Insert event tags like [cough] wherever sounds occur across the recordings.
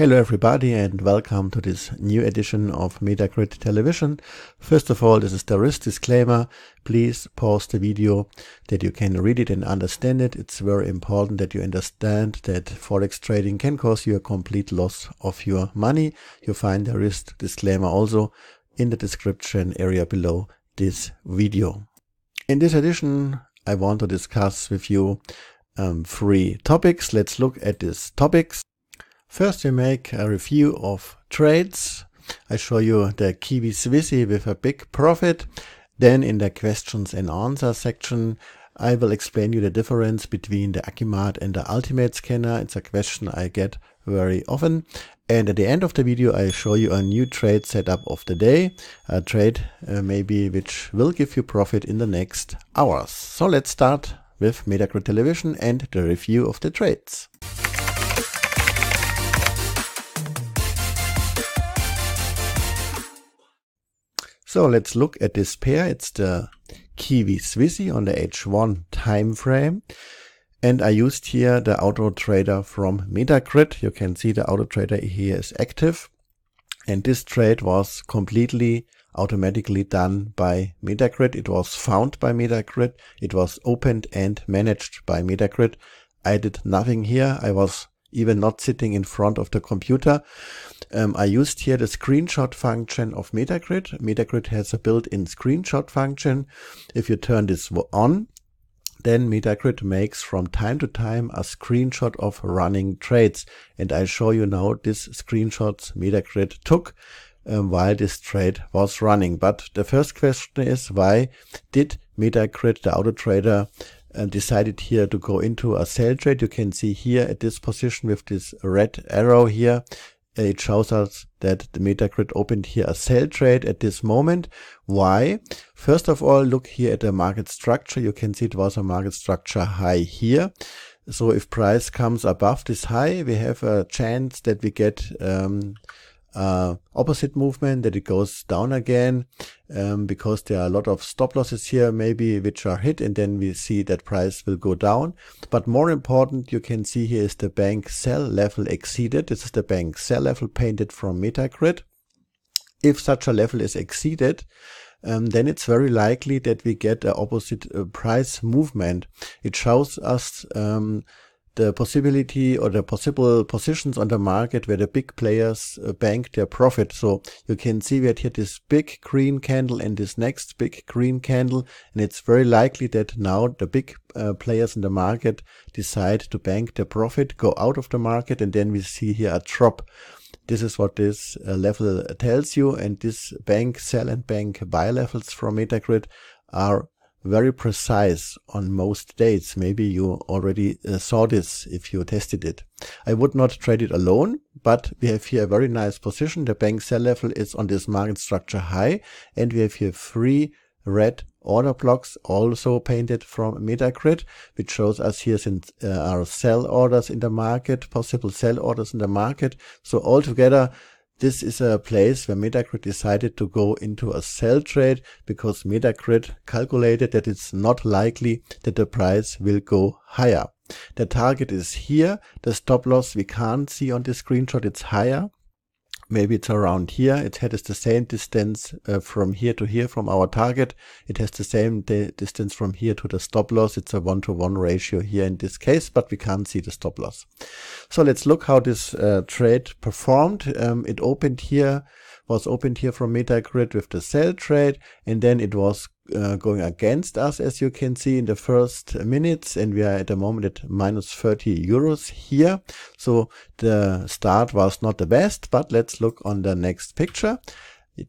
Hello everybody and welcome to this new edition of Metacrit Television. First of all, this is the risk disclaimer. Please pause the video that you can read it and understand it. It's very important that you understand that Forex trading can cause you a complete loss of your money. You find the risk disclaimer also in the description area below this video. In this edition, I want to discuss with you um, three topics. Let's look at these topics. First we make a review of trades. I show you the Kiwi Swissie with a big profit. Then in the questions and answers section I will explain you the difference between the Akimart and the Ultimate Scanner. It's a question I get very often. And at the end of the video, I show you a new trade setup of the day, a trade uh, maybe which will give you profit in the next hours. So let's start with Metacrit Television and the review of the trades. So let's look at this pair. It's the Kiwi Swissy on the H1 time frame. And I used here the Auto Trader from Metacrit. You can see the Auto Trader here is active. And this trade was completely automatically done by Metagrid. It was found by Metagrid. It was opened and managed by Metagrid. I did nothing here. I was even not sitting in front of the computer. Um, I used here the screenshot function of Metagrid. Metagrid has a built-in screenshot function. If you turn this on, then Metagrid makes from time to time a screenshot of running trades. And I show you now these screenshots Metagrid took um, while this trade was running. But the first question is why did Metagrid, the auto trader, decided here to go into a sell trade. You can see here at this position with this red arrow here, it shows us that the Metacrit opened here a sell trade at this moment. Why? First of all, look here at the market structure. You can see it was a market structure high here. So if price comes above this high, we have a chance that we get um, uh, opposite movement that it goes down again um, because there are a lot of stop losses here maybe which are hit and then we see that price will go down but more important you can see here is the bank sell level exceeded this is the bank sell level painted from metagrid if such a level is exceeded um, then it's very likely that we get an opposite uh, price movement it shows us um, the possibility or the possible positions on the market where the big players uh, bank their profit. So you can see we had here this big green candle and this next big green candle. And it's very likely that now the big uh, players in the market decide to bank their profit, go out of the market, and then we see here a drop. This is what this uh, level uh, tells you. And this bank sell and bank buy levels from Metagrid are very precise on most dates. Maybe you already uh, saw this if you tested it. I would not trade it alone, but we have here a very nice position. The bank sell level is on this market structure high and we have here three red order blocks also painted from grid, which shows us here since uh, our sell orders in the market, possible sell orders in the market. So altogether, this is a place where Metagrid decided to go into a sell trade because Metagrid calculated that it's not likely that the price will go higher. The target is here. The stop loss we can't see on the screenshot. It's higher maybe it's around here. It has the same distance uh, from here to here from our target. It has the same distance from here to the stop loss. It's a one to one ratio here in this case, but we can't see the stop loss. So let's look how this uh, trade performed. Um, it opened here, was opened here from MetaGrid with the sell trade, and then it was uh, going against us, as you can see in the first minutes, and we are at the moment at minus 30 euros here. So the start was not the best, but let's look on the next picture.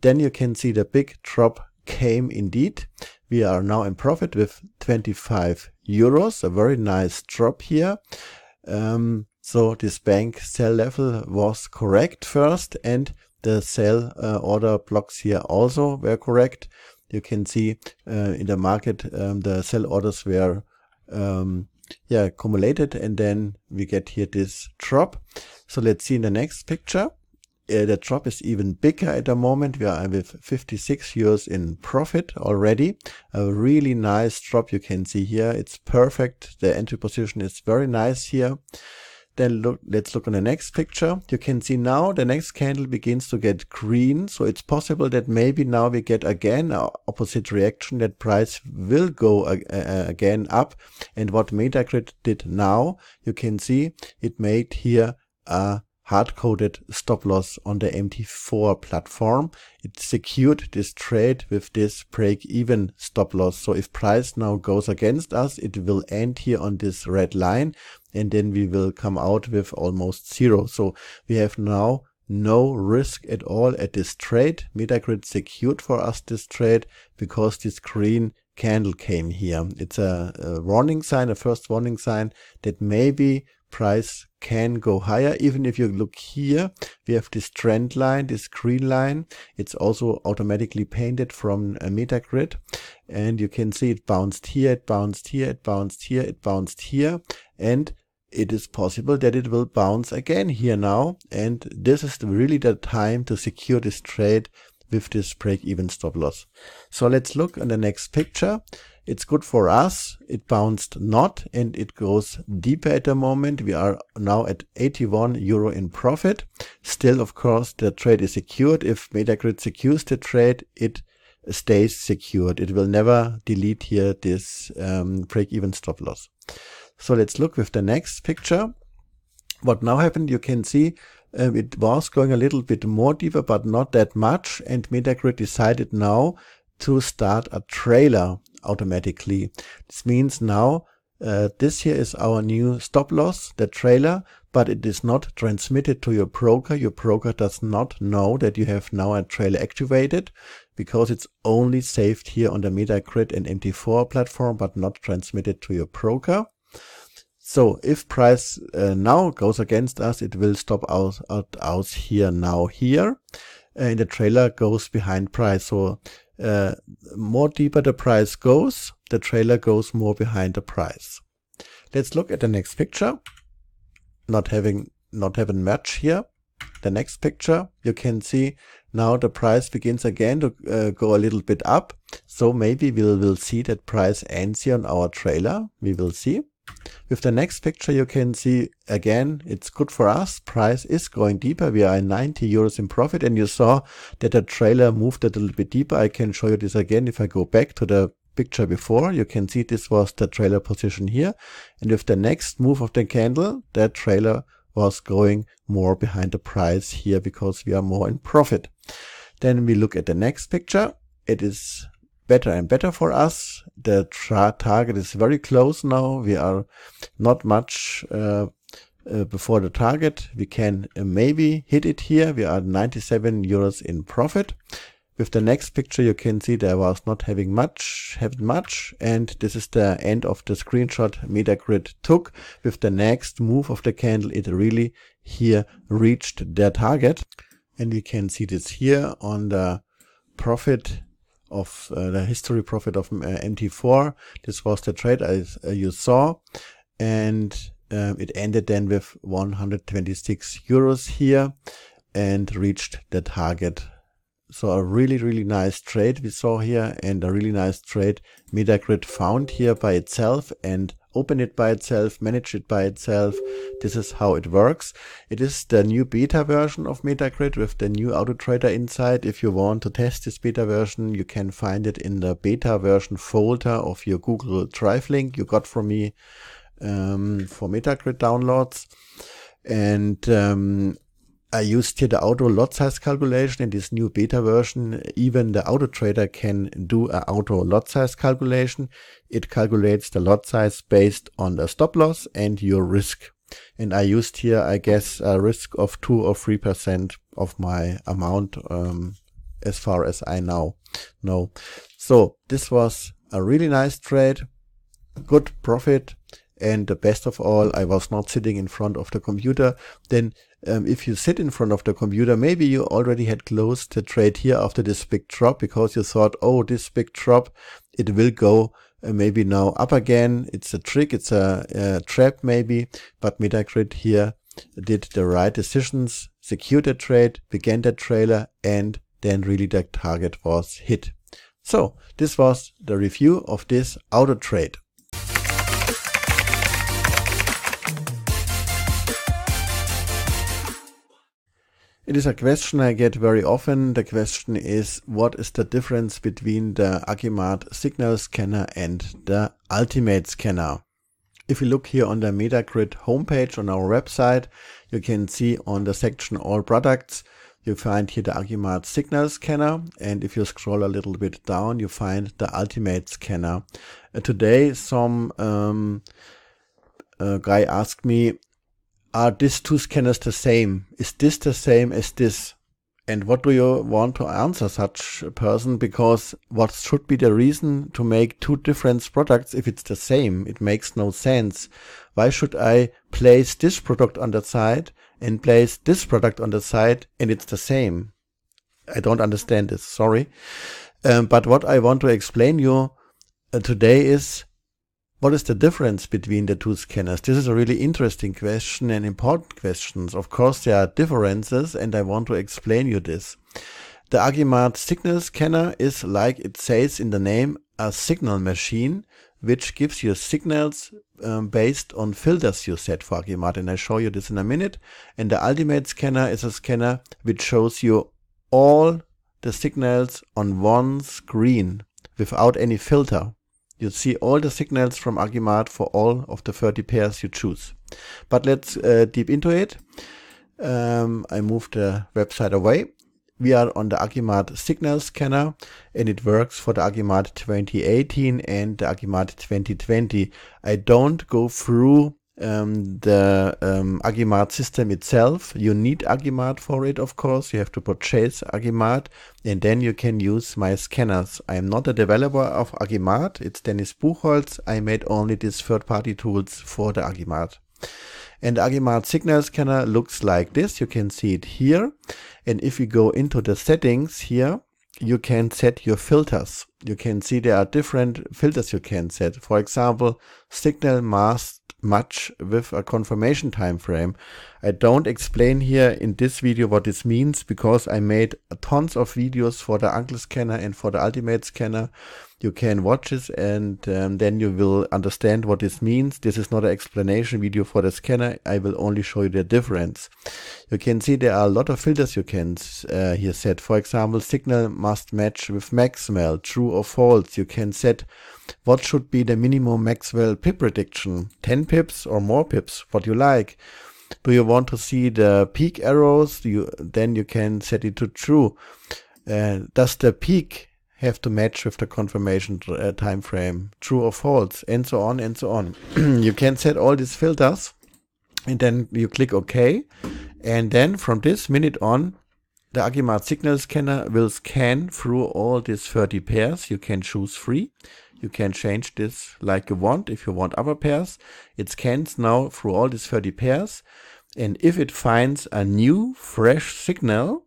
Then you can see the big drop came indeed. We are now in profit with 25 euros, a very nice drop here. Um, so this bank sell level was correct first and the sell uh, order blocks here also were correct you can see uh, in the market um, the sell orders were um, yeah accumulated and then we get here this drop. So let's see in the next picture. Uh, the drop is even bigger at the moment. We are with 56 euros in profit already. A really nice drop you can see here. It's perfect. The entry position is very nice here. Then look, let's look on the next picture. You can see now the next candle begins to get green. So it's possible that maybe now we get again our opposite reaction that price will go uh, again up. And what Metagrid did now, you can see it made here a hard-coded stop loss on the MT4 platform. It secured this trade with this break-even stop loss. So if price now goes against us, it will end here on this red line and then we will come out with almost zero. So we have now no risk at all at this trade. Metagrid secured for us this trade because this green candle came here. It's a, a, warning sign, a first warning sign that maybe price can go higher. Even if you look here, we have this trend line, this green line. It's also automatically painted from a Metagrid. And you can see it bounced here, it bounced here, it bounced here, it bounced here. And it is possible that it will bounce again here now. And this is really the time to secure this trade with this break-even stop loss. So let's look on the next picture. It's good for us. It bounced not and it goes deeper at the moment. We are now at 81 euro in profit. Still, of course, the trade is secured. If Metagrid secures the trade, it stays secured. It will never delete here this um, break-even stop loss. So let's look with the next picture. What now happened, you can see um, it was going a little bit more deeper, but not that much. And Metagrid decided now to start a trailer automatically. This means now uh, this here is our new stop loss, the trailer, but it is not transmitted to your broker. Your broker does not know that you have now a trailer activated because it's only saved here on the Metagrid and MT4 platform, but not transmitted to your broker. So if price uh, now goes against us, it will stop out, out, out here now here. and uh, the trailer goes behind price. So uh, more deeper the price goes, the trailer goes more behind the price. Let's look at the next picture. Not having not having match here. The next picture, you can see now the price begins again to uh, go a little bit up. So maybe we will we'll see that price ends here on our trailer. We will see. With the next picture, you can see again, it's good for us. Price is going deeper. We are in 90 euros in profit, and you saw that the trailer moved a little bit deeper. I can show you this again. If I go back to the picture before, you can see this was the trailer position here. And with the next move of the candle, the trailer was going more behind the price here because we are more in profit. Then we look at the next picture. It is better and better for us. The target is very close now. We are not much uh, uh, before the target. We can uh, maybe hit it here. We are 97 euros in profit. With the next picture, you can see there was not having much, having much, and this is the end of the screenshot Metagrid took. With the next move of the candle, it really here reached their target. And we can see this here on the profit of uh, the history profit of uh, MT4. This was the trade I, uh, you saw. And um, it ended then with 126 euros here and reached the target. So a really, really nice trade we saw here and a really nice trade Metagrid found here by itself and open it by itself, manage it by itself. This is how it works. It is the new beta version of Metagrid with the new AutoTrader inside. If you want to test this beta version, you can find it in the beta version folder of your Google Drive link you got from me um, for Metagrid downloads. And um, I used here the auto lot size calculation in this new beta version. Even the auto trader can do a auto lot size calculation. It calculates the lot size based on the stop loss and your risk. And I used here, I guess, a risk of two or three percent of my amount, um, as far as I now know. So this was a really nice trade, good profit. And the best of all, I was not sitting in front of the computer. Then um, if you sit in front of the computer, maybe you already had closed the trade here after this big drop because you thought, oh, this big drop, it will go uh, maybe now up again. It's a trick, it's a, a trap maybe, but Metagrid here did the right decisions, secured the trade, began the trailer, and then really the target was hit. So this was the review of this auto trade. It is a question I get very often. The question is what is the difference between the Akimart signal scanner and the ultimate scanner? If you look here on the Metagrid homepage on our website, you can see on the section all products, you find here the Akimart signal scanner. And if you scroll a little bit down, you find the ultimate scanner. Uh, today, some um, uh, guy asked me are these two scanners the same? Is this the same as this? And what do you want to answer such a person? Because what should be the reason to make two different products if it's the same? It makes no sense. Why should I place this product on the side and place this product on the side and it's the same? I don't understand this. Sorry. Um, but what I want to explain you uh, today is what is the difference between the two scanners? This is a really interesting question and important questions. Of course, there are differences and I want to explain you this. The Agimat signal scanner is like it says in the name, a signal machine, which gives you signals um, based on filters you set for Agimat, And I show you this in a minute. And the ultimate scanner is a scanner which shows you all the signals on one screen without any filter. You'll see all the signals from Archimate for all of the 30 pairs you choose. But let's uh, deep into it. Um, I move the website away. We are on the Archimate signal scanner and it works for the Archimate 2018 and the Archimate 2020. I don't go through um, the um, system itself. You need Agimat for it, of course. You have to purchase Agimat, and then you can use my scanners. I am not a developer of Agimat. It's Dennis Buchholz. I made only these third party tools for the Agimat. And the Agimat signal scanner looks like this. You can see it here. And if you go into the settings here, you can set your filters. You can see there are different filters you can set. For example, signal mass much with a confirmation time frame. I don't explain here in this video what this means because I made tons of videos for the Uncle Scanner and for the Ultimate Scanner you can watch it and um, then you will understand what this means. This is not an explanation video for the scanner. I will only show you the difference. You can see there are a lot of filters you can uh, here set. For example, signal must match with Maxwell, true or false. You can set what should be the minimum Maxwell pip prediction, 10 pips or more pips, what you like. Do you want to see the peak arrows? You, then you can set it to true. Uh, does the peak have to match with the confirmation uh, time frame, true or false, and so on and so on. [clears throat] you can set all these filters and then you click OK. And then from this minute on, the Agimat signal scanner will scan through all these 30 pairs. You can choose three. You can change this like you want. If you want other pairs, it scans now through all these 30 pairs. And if it finds a new fresh signal,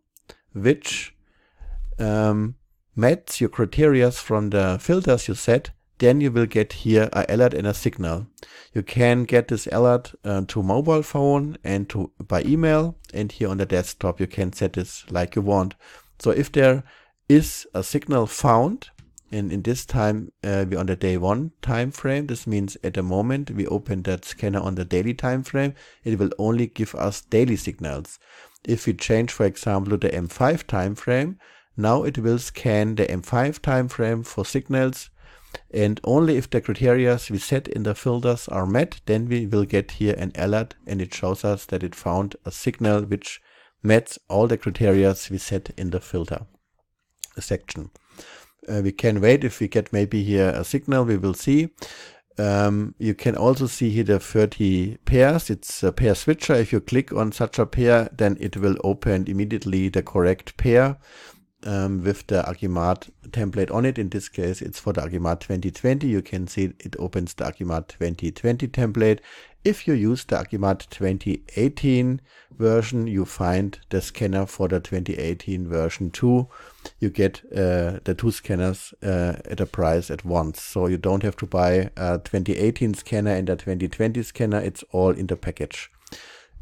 which um, match your criteria from the filters you set, then you will get here a alert and a signal. You can get this alert uh, to mobile phone and to by email and here on the desktop you can set this like you want. So if there is a signal found and in this time uh, we're on the day one time frame this means at the moment we open that scanner on the daily time frame it will only give us daily signals if we change for example the m5 time frame now it will scan the M5 timeframe for signals and only if the criteria we set in the filters are met, then we will get here an alert and it shows us that it found a signal which met all the criteria we set in the filter section. Uh, we can wait if we get maybe here a signal, we will see. Um, you can also see here the 30 pairs. It's a pair switcher. If you click on such a pair, then it will open immediately the correct pair um, with the Agimat template on it. In this case, it's for the Agimat 2020. You can see it opens the Agimat 2020 template. If you use the Agimat 2018 version, you find the scanner for the 2018 version too. You get uh, the two scanners uh, at a price at once. So you don't have to buy a 2018 scanner and a 2020 scanner. It's all in the package.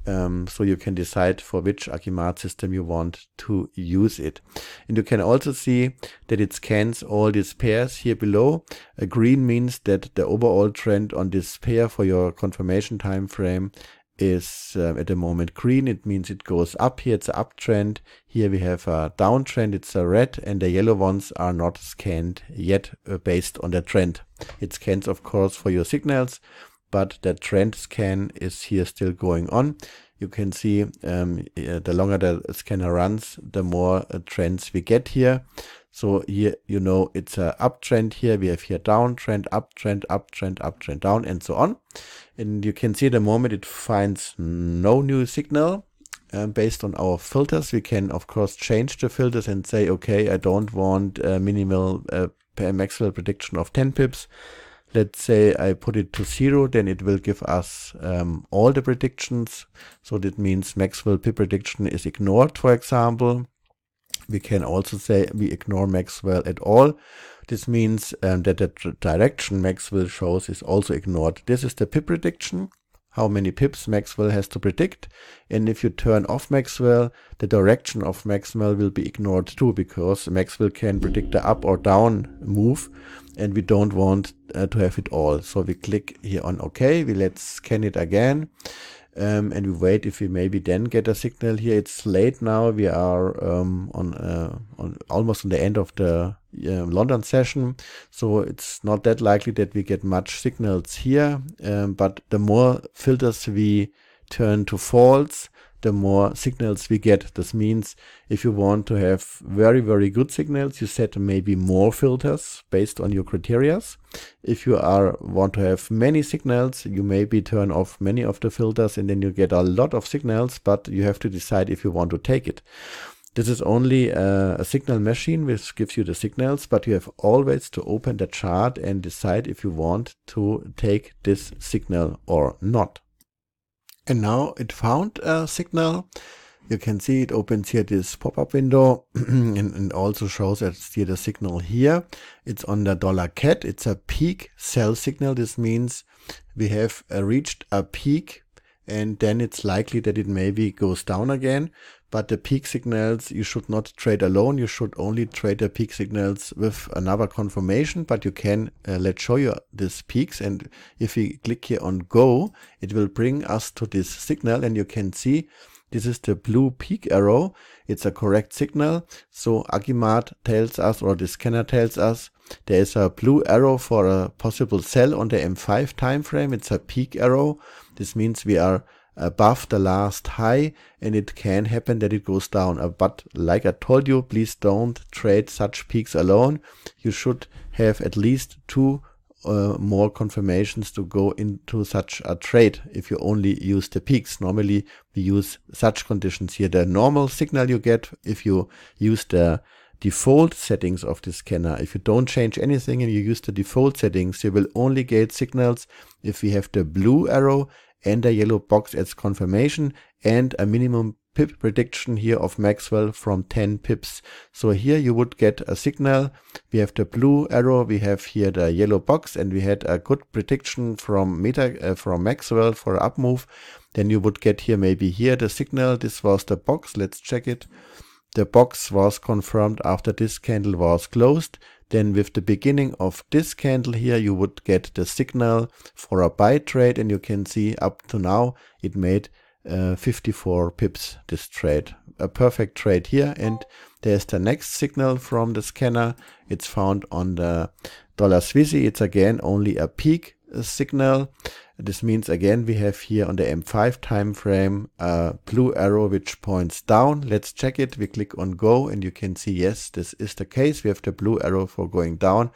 Um, so you can decide for which Akimart system you want to use it. And you can also see that it scans all these pairs here below. A green means that the overall trend on this pair for your confirmation time frame is um, at the moment green. It means it goes up here. It's an uptrend. Here we have a downtrend. It's a red and the yellow ones are not scanned yet uh, based on the trend. It scans, of course, for your signals but the trend scan is here still going on. You can see um, the longer the scanner runs, the more uh, trends we get here. So here, you know, it's a uptrend here. We have here downtrend, uptrend, uptrend, uptrend, down, and so on. And you can see the moment it finds no new signal um, based on our filters, we can, of course, change the filters and say, okay, I don't want a minimal uh, maximal prediction of 10 pips let's say I put it to zero, then it will give us um, all the predictions. So that means Maxwell P prediction is ignored, for example. We can also say we ignore Maxwell at all. This means um, that the direction Maxwell shows is also ignored. This is the P prediction how many pips Maxwell has to predict. And if you turn off Maxwell, the direction of Maxwell will be ignored too, because Maxwell can predict the up or down move, and we don't want uh, to have it all. So we click here on OK, we let's scan it again. Um, and we wait if we maybe then get a signal here. It's late now. We are um, on, uh, on almost on the end of the um, London session. So it's not that likely that we get much signals here. Um, but the more filters we turn to false, the more signals we get. This means if you want to have very, very good signals, you set maybe more filters based on your criterias. If you are want to have many signals, you maybe turn off many of the filters and then you get a lot of signals, but you have to decide if you want to take it. This is only a, a, signal machine which gives you the signals, but you have always to open the chart and decide if you want to take this signal or not. And now it found a signal. You can see it opens here this pop-up window [clears throat] and, and, also shows us here the signal here. It's on the dollar $cat. It's a peak sell signal. This means we have uh, reached a peak and then it's likely that it maybe goes down again but the peak signals you should not trade alone. You should only trade the peak signals with another confirmation, but you can uh, let's show you these peaks. And if we click here on go, it will bring us to this signal and you can see this is the blue peak arrow. It's a correct signal. So Agimart tells us or the scanner tells us there is a blue arrow for a possible sell on the M5 time frame. It's a peak arrow. This means we are above the last high and it can happen that it goes down. Uh, but like I told you, please don't trade such peaks alone. You should have at least two uh, more confirmations to go into such a trade if you only use the peaks. Normally we use such conditions here. The normal signal you get if you use the default settings of the scanner. If you don't change anything and you use the default settings, you will only get signals if we have the blue arrow and a yellow box as confirmation and a minimum pip prediction here of Maxwell from 10 pips. So here you would get a signal. We have the blue arrow, we have here the yellow box, and we had a good prediction from Meta uh, from Maxwell for up move. Then you would get here maybe here the signal. This was the box. Let's check it. The box was confirmed after this candle was closed then with the beginning of this candle here, you would get the signal for a buy trade and you can see up to now it made uh, 54 pips this trade. A perfect trade here and there's the next signal from the scanner. It's found on the dollar Swissy. It's again only a peak signal. This means again we have here on the M5 time frame a blue arrow which points down. Let's check it. We click on go and you can see yes this is the case. We have the blue arrow for going down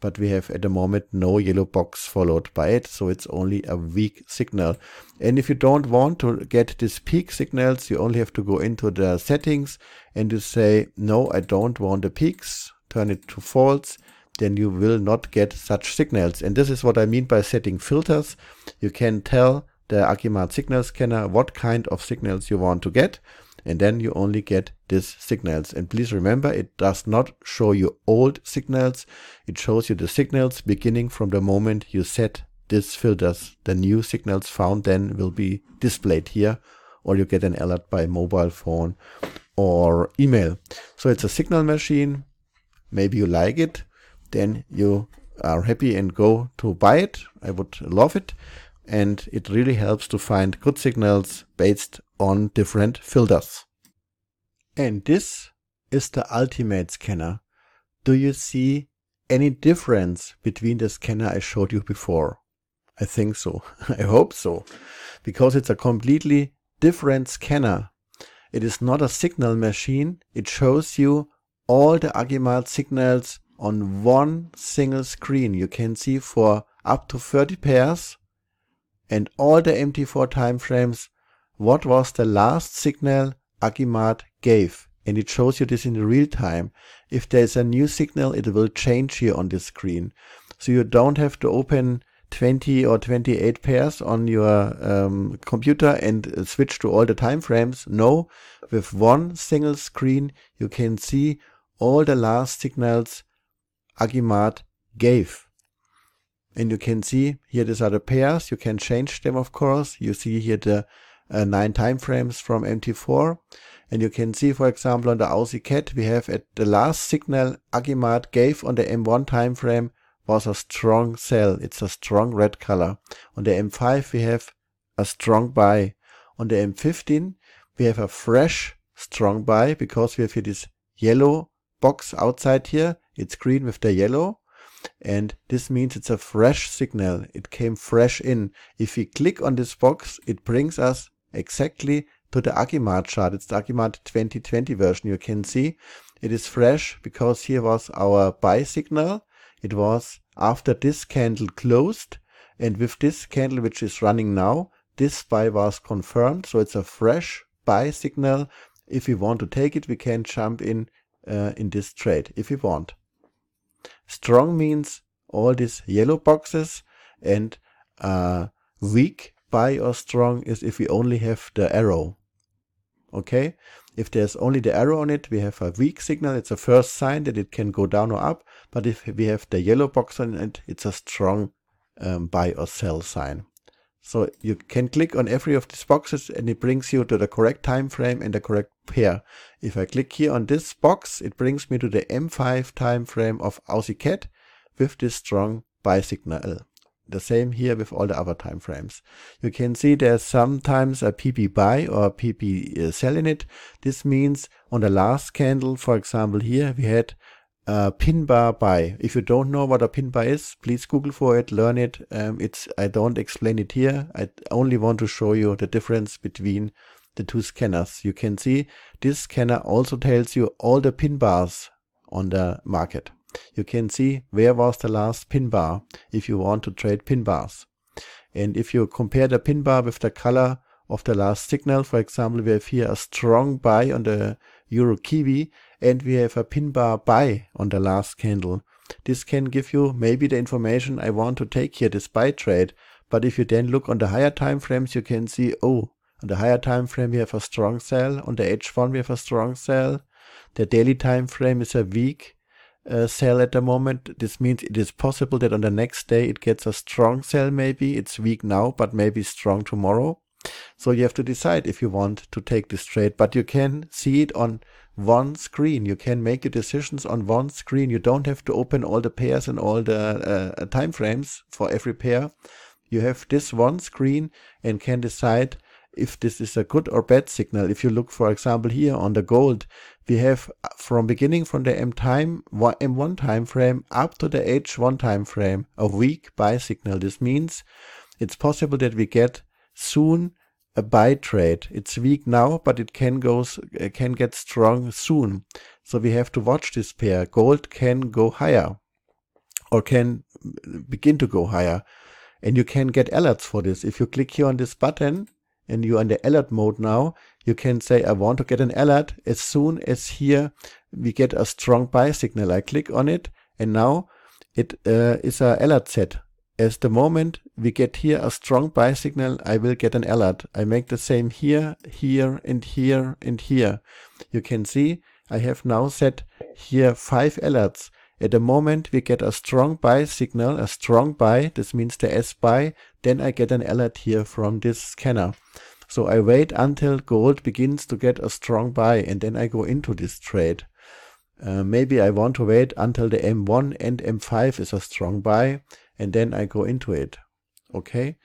but we have at the moment no yellow box followed by it so it's only a weak signal. And if you don't want to get these peak signals you only have to go into the settings and you say no I don't want the peaks turn it to false then you will not get such signals. And this is what I mean by setting filters. You can tell the Akimat signal scanner what kind of signals you want to get and then you only get these signals. And please remember, it does not show you old signals. It shows you the signals beginning from the moment you set these filters. The new signals found then will be displayed here, or you get an alert by mobile phone or email. So it's a signal machine. Maybe you like it then you are happy and go to buy it. I would love it. And it really helps to find good signals based on different filters. And this is the ultimate scanner. Do you see any difference between the scanner I showed you before? I think so. [laughs] I hope so. Because it's a completely different scanner. It is not a signal machine. It shows you all the Agimalt signals on one single screen. You can see for up to 30 pairs and all the MT4 timeframes what was the last signal Agimat gave. And it shows you this in real time. If there's a new signal, it will change here on the screen. So you don't have to open 20 or 28 pairs on your um, computer and uh, switch to all the timeframes. No, with one single screen, you can see all the last signals Agimat gave. And you can see here these are the pairs. You can change them, of course. You see here the uh, nine time frames from MT4. And you can see, for example, on the Aussie CAT, we have at the last signal Agimat gave on the M1 time frame was a strong sell. It's a strong red color. On the M5, we have a strong buy. On the M15, we have a fresh strong buy because we have here this yellow box outside here it's green with the yellow. And this means it's a fresh signal. It came fresh in. If we click on this box, it brings us exactly to the Akimart chart. It's the Akimart 2020 version. You can see it is fresh because here was our buy signal. It was after this candle closed. And with this candle, which is running now, this buy was confirmed. So it's a fresh buy signal. If we want to take it, we can jump in uh, in this trade if we want. Strong means all these yellow boxes and uh, weak by or strong is if we only have the arrow. Okay, if there's only the arrow on it, we have a weak signal. It's a first sign that it can go down or up. But if we have the yellow box on it, it's a strong um, buy or sell sign. So you can click on every of these boxes and it brings you to the correct time frame and the correct pair. If I click here on this box, it brings me to the M5 time frame of Aussie Cat with this strong buy signal. The same here with all the other time frames. You can see there's sometimes a PP buy or PP uh, sell in it. This means on the last candle, for example here, we had uh, pin bar by. If you don't know what a pin bar is, please Google for it, learn it. Um, it's I don't explain it here. I only want to show you the difference between the two scanners. You can see this scanner also tells you all the pin bars on the market. You can see where was the last pin bar if you want to trade pin bars. And if you compare the pin bar with the color of the last signal, for example, we have here a strong buy on the Euro Kiwi and we have a pin bar buy on the last candle. This can give you maybe the information I want to take here, this buy trade. But if you then look on the higher time frames, you can see, oh, on the higher time frame, we have a strong sell. On the H1, we have a strong sell. The daily time frame is a weak uh, sell at the moment. This means it is possible that on the next day it gets a strong sell maybe. It's weak now, but maybe strong tomorrow. So you have to decide if you want to take this trade, but you can see it on one screen. You can make your decisions on one screen. You don't have to open all the pairs and all the uh, uh, time frames for every pair. You have this one screen and can decide if this is a good or bad signal. If you look, for example, here on the gold, we have uh, from beginning from the M time, M1 time frame up to the H1 time frame, a weak buy signal. This means it's possible that we get soon a buy trade. It's weak now, but it can go uh, can get strong soon. So we have to watch this pair. Gold can go higher, or can uh, begin to go higher, and you can get alerts for this. If you click here on this button and you're under alert mode now, you can say I want to get an alert as soon as here we get a strong buy signal. I click on it, and now it uh, is a alert set. As the moment we get here a strong buy signal, I will get an alert. I make the same here, here, and here, and here. You can see I have now set here five alerts. At the moment we get a strong buy signal, a strong buy, this means the S buy, then I get an alert here from this scanner. So I wait until gold begins to get a strong buy and then I go into this trade. Uh, maybe I want to wait until the M1 and M5 is a strong buy and then I go into it. Okay.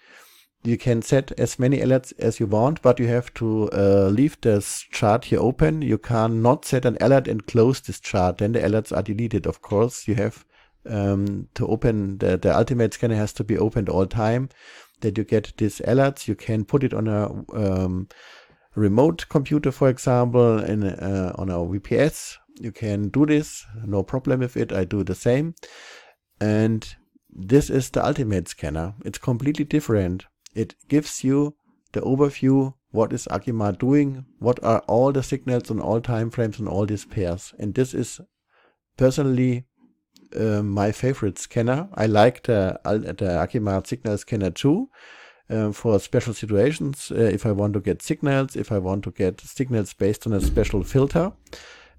You can set as many alerts as you want, but you have to uh, leave this chart here open. You cannot set an alert and close this chart. Then the alerts are deleted. Of course, you have um, to open the, the ultimate scanner has to be opened all time that you get these alerts. You can put it on a um, remote computer, for example, in, uh, on a VPS. You can do this, no problem with it. I do the same. And this is the ultimate scanner. It's completely different. It gives you the overview what is Akima doing, what are all the signals on all time frames on all these pairs. And this is personally uh, my favorite scanner. I like the, the Akima signal scanner too. Uh, for special situations, uh, if I want to get signals, if I want to get signals based on a special filter,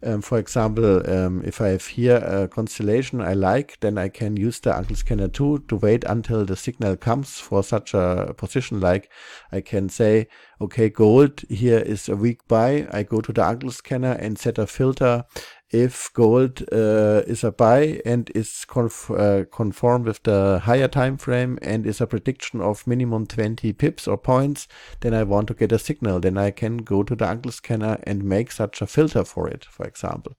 um, for example, um, if I have here a constellation I like, then I can use the Uncle Scanner 2 to wait until the signal comes for such a position. Like I can say, okay, gold here is a weak buy. I go to the Uncle Scanner and set a filter if gold uh, is a buy and is conf uh, conform with the higher time frame and is a prediction of minimum 20 pips or points, then I want to get a signal. Then I can go to the angle scanner and make such a filter for it, for example.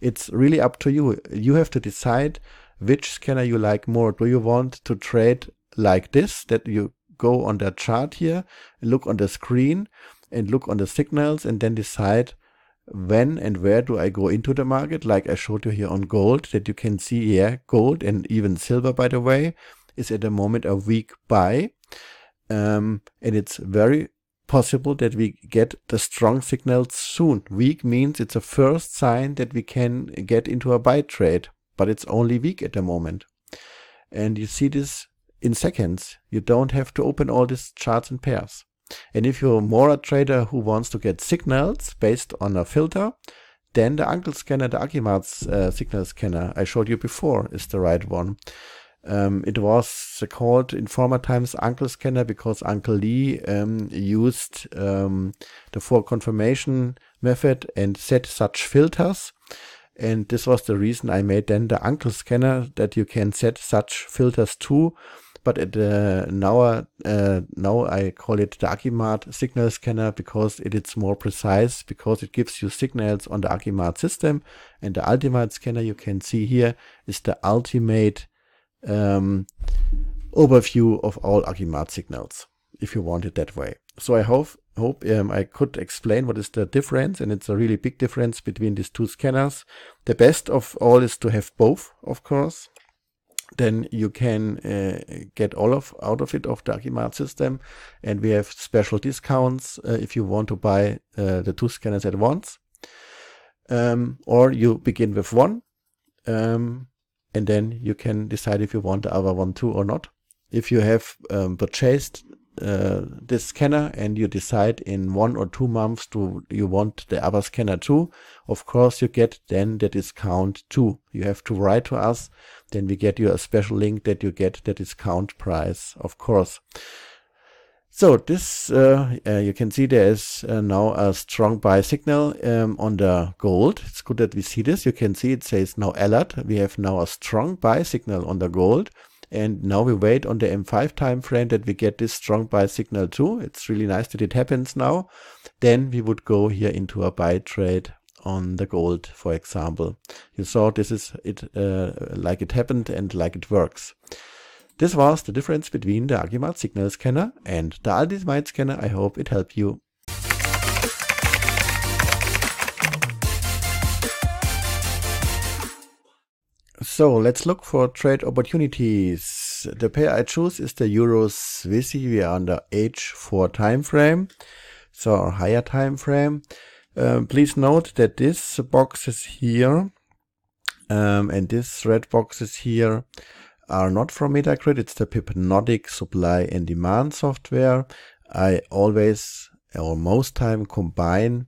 It's really up to you. You have to decide which scanner you like more. Do you want to trade like this, that you go on the chart here, look on the screen and look on the signals and then decide when and where do I go into the market? Like I showed you here on gold that you can see yeah, gold and even silver, by the way, is at the moment a weak buy. Um, and it's very possible that we get the strong signals soon. Weak means it's a first sign that we can get into a buy trade, but it's only weak at the moment. And you see this in seconds. You don't have to open all these charts and pairs. And if you're more a trader who wants to get signals based on a filter, then the Uncle Scanner, the Akimat's uh, signal scanner I showed you before is the right one. Um, it was called in former times Uncle Scanner because Uncle Lee um, used um, the four confirmation method and set such filters. And this was the reason I made then the Uncle Scanner that you can set such filters to but it, uh, now uh, now I call it the Akimart signal scanner because it is more precise because it gives you signals on the Akimart system and the ultimate scanner you can see here is the ultimate um, overview of all Akimart signals if you want it that way. So I hope hope um, I could explain what is the difference, and it's a really big difference between these two scanners. The best of all is to have both, of course, then you can uh, get all of out of it of the Akimart system. And we have special discounts uh, if you want to buy uh, the two scanners at once. Um, or you begin with one, um, and then you can decide if you want the other one too or not. If you have um, purchased uh, this scanner and you decide in one or two months do you want the other scanner too, of course you get then the discount too. You have to write to us, then we get you a special link that you get the discount price, of course. So this, uh, uh, you can see there is uh, now a strong buy signal um, on the gold. It's good that we see this. You can see it says now alert. We have now a strong buy signal on the gold. And now we wait on the M5 time frame that we get this strong buy signal too. It's really nice that it happens now. Then we would go here into a buy trade on the gold, for example. You saw this is it uh, like it happened and like it works. This was the difference between the Archimate signal scanner and the Aldismite scanner. I hope it helped you. So let's look for trade opportunities. The pair I choose is the Euro Swiss. We are under H4 time frame, so our higher time frame. Um, please note that this box is here um, and this red box is here are not from Metacrit. It's the Pipnotic supply and demand software. I always or most time combine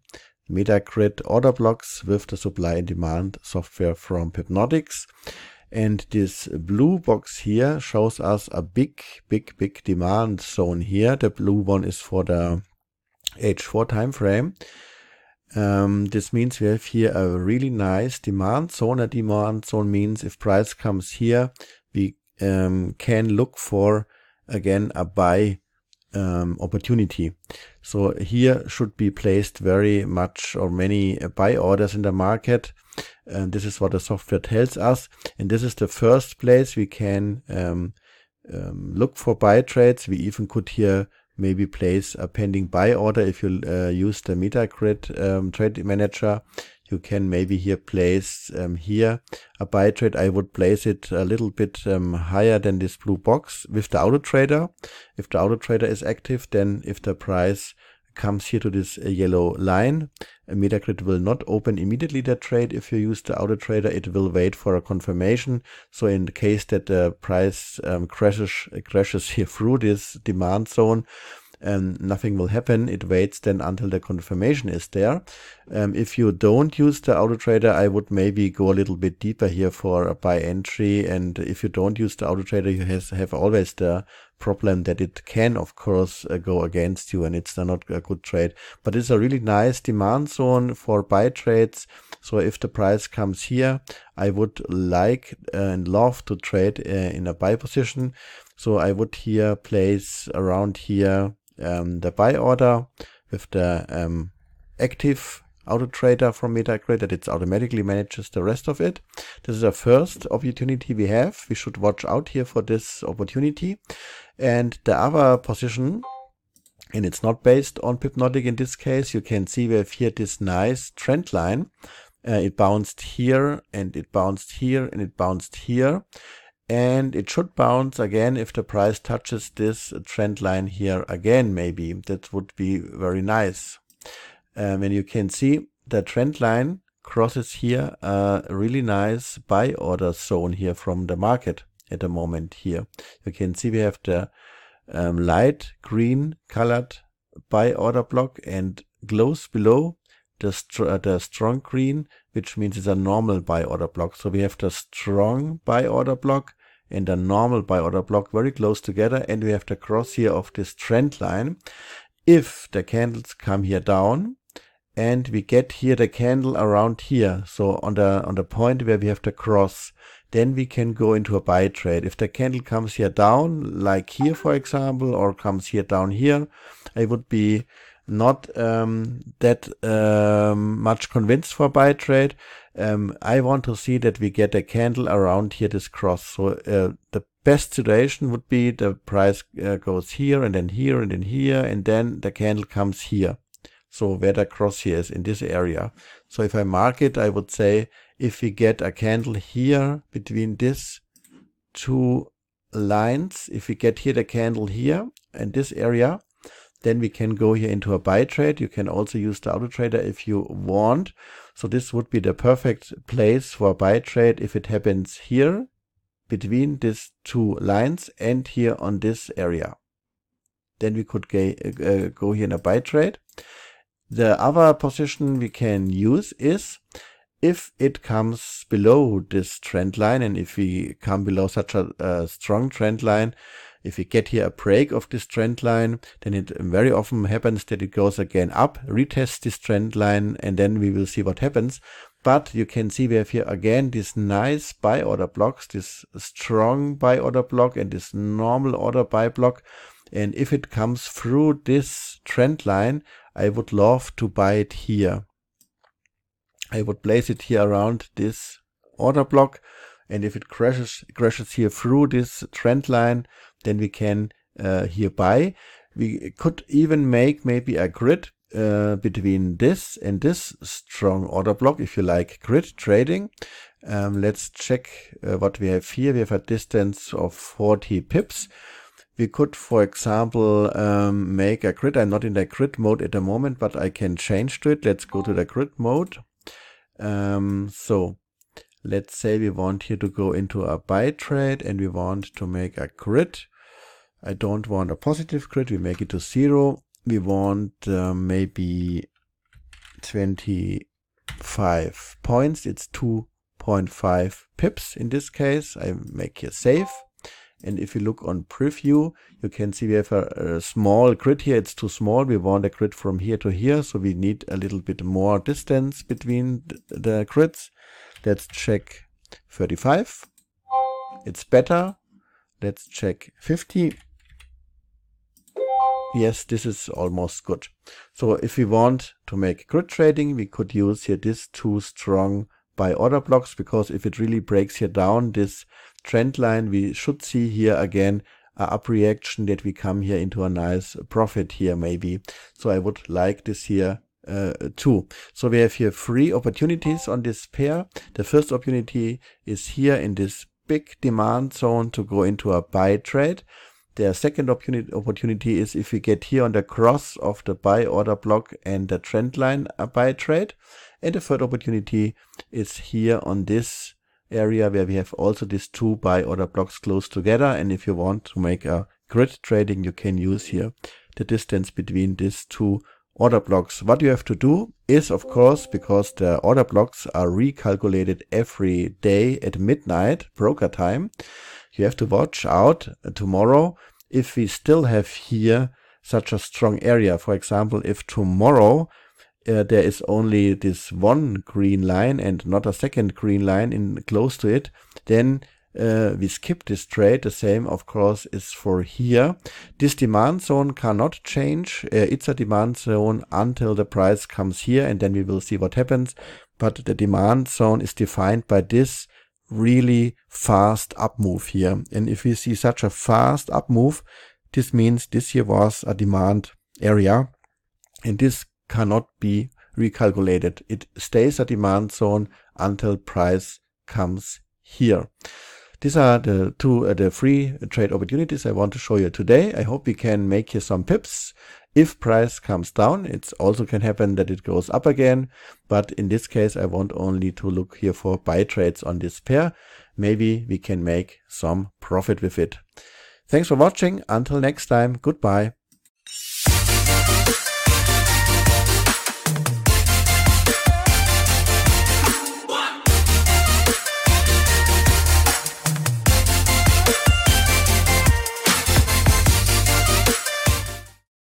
Metagrid order blocks with the supply and demand software from Hypnotics. And this blue box here shows us a big, big, big demand zone here. The blue one is for the H4 time frame. Um, this means we have here a really nice demand zone. A demand zone means if price comes here, we um, can look for again a buy um, opportunity. So here should be placed very much or many buy orders in the market. And this is what the software tells us. And this is the first place we can um, um, look for buy trades. We even could here maybe place a pending buy order if you uh, use the MetaGrid um, trade manager you can maybe here place um, here a buy trade. I would place it a little bit um, higher than this blue box with the auto trader. If the auto trader is active, then if the price comes here to this uh, yellow line, grid uh, will not open immediately that trade. If you use the auto trader, it will wait for a confirmation. So in the case that the price um, crashes crashes [laughs] here through this demand zone, um, nothing will happen. It waits then until the confirmation is there. Um, if you don't use the auto trader, I would maybe go a little bit deeper here for a buy entry. And if you don't use the auto trader, you has, have always the problem that it can, of course, uh, go against you and it's not a good trade. But it's a really nice demand zone for buy trades. So if the price comes here, I would like and love to trade uh, in a buy position. So I would here place around here um, ähm, the buy order with the um, active auto trader from MetaGrid that it automatically manages the rest of it. This is the first opportunity we have. We should watch out here for this opportunity. And the other position, and it's not based on Pipnotic in this case, you can see we have here this nice trend line. Uh, it bounced here and it bounced here and it bounced here and it should bounce again if the price touches this trend line here again maybe that would be very nice um, uh, and you can see the trend line crosses here a uh, really nice buy order zone here from the market at the moment here you can see we have the um, light green colored buy order block and glows below the, uh, the strong green which means it's a normal buy order block so we have the strong buy order block and a normal buy order block very close together and we have the cross here of this trend line. If the candles come here down and we get here the candle around here, so on the, on the point where we have the cross, then we can go into a buy trade. If the candle comes here down, like here for example, or comes here down here, I would be not um, that um, much convinced for buy trade. Um, I want to see that we get a candle around here, this cross. So uh, the best situation would be the price uh, goes here and then here and then here, and then the candle comes here. So where the cross here is in this area. So if I mark it, I would say if we get a candle here between these two lines, if we get here the candle here and this area, then we can go here into a buy trade. You can also use the auto trader if you want. So this would be the perfect place for a buy trade if it happens here between these two lines and here on this area. Then we could uh, go here in a buy trade. The other position we can use is if it comes below this trend line and if we come below such a, a strong trend line, if we get here a break of this trend line, then it very often happens that it goes again up, retests this trend line, and then we will see what happens. But you can see we have here again these nice buy order blocks, this strong buy order block and this normal order buy block. And if it comes through this trend line, I would love to buy it here. I would place it here around this order block. And if it crashes, crashes here through this trend line, then we can uh, hereby, we could even make maybe a grid uh, between this and this strong order block, if you like grid trading. Um, let's check uh, what we have here. We have a distance of 40 pips we could, for example, um, make a grid. I'm not in the grid mode at the moment, but I can change to it. Let's go to the grid mode. Um, so let's say we want here to go into a buy trade and we want to make a grid. I don't want a positive grid. We make it to zero. We want uh, maybe 25 points. It's 2.5 pips in this case. I make here save. And if you look on preview, you can see we have a, a, small grid here. It's too small. We want a grid from here to here. So we need a little bit more distance between the grids. Let's check 35. It's better. Let's check 50 yes, this is almost good. So if we want to make grid trading, we could use here this two strong buy order blocks because if it really breaks here down this trend line, we should see here again a up reaction that we come here into a nice profit here maybe. So I would like this here uh, two. So we have here three opportunities on this pair. The first opportunity is here in this big demand zone to go into a buy trade. The second opportunity is if we get here on the cross of the buy order block and the trend line buy trade. And the third opportunity is here on this area where we have also these two buy order blocks close together. And if you want to make a grid trading, you can use here the distance between these two order blocks. What you have to do is, of course, because the order blocks are recalculated every day at midnight broker time, you have to watch out tomorrow if we still have here such a strong area. For example, if tomorrow uh, there is only this one green line and not a second green line in close to it, then uh, we skip this trade. The same, of course, is for here. This demand zone cannot change. Uh, it's a demand zone until the price comes here and then we will see what happens. But the demand zone is defined by this really fast up move here. And if we see such a fast up move, this means this here was a demand area and this cannot be recalculated. It stays a demand zone until price comes here. These are the two, uh, the three trade opportunities I want to show you today. I hope we can make you some pips. If price comes down, it also can happen that it goes up again. But in this case, I want only to look here for buy trades on this pair. Maybe we can make some profit with it. Thanks for watching. Until next time, goodbye.